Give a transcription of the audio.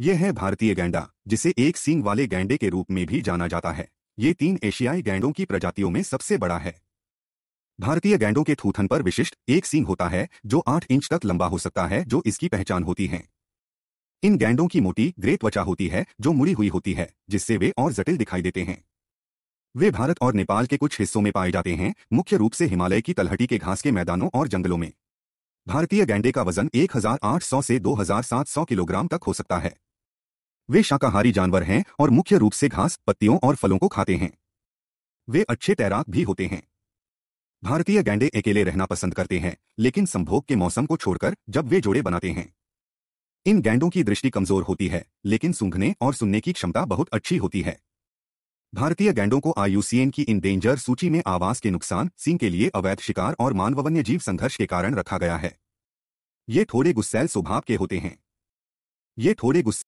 यह है भारतीय गैंडा जिसे एक सींग वाले गैंडे के रूप में भी जाना जाता है ये तीन एशियाई गैंडों की प्रजातियों में सबसे बड़ा है भारतीय गैंडों के थूथन पर विशिष्ट एक सींग होता है जो आठ इंच तक लंबा हो सकता है जो इसकी पहचान होती है इन गैंडों की मोटी ग्रे त्वचा होती है जो मुड़ी हुई होती है जिससे वे और जटिल दिखाई देते हैं वे भारत और नेपाल के कुछ हिस्सों में पाए जाते हैं मुख्य रूप से हिमालय की तलहटी के घास के मैदानों और जंगलों में भारतीय गैंडे का वजन 1800 से 2700 किलोग्राम तक हो सकता है वे शाकाहारी जानवर हैं और मुख्य रूप से घास पत्तियों और फलों को खाते हैं वे अच्छे तैराक भी होते हैं भारतीय गैंडे अकेले रहना पसंद करते हैं लेकिन संभोग के मौसम को छोड़कर जब वे जोड़े बनाते हैं इन गैंडों की दृष्टि कमजोर होती है लेकिन सूंघने और सुनने की क्षमता बहुत अच्छी होती है भारतीय गैंडों को आईयूसीएन की इन डेंजर सूची में आवास के नुकसान सिंह के लिए अवैध शिकार और मानव वन्य जीव संघर्ष के कारण रखा गया है ये थोड़े गुस्सैल स्वभाव के होते हैं ये थोड़े गुस्से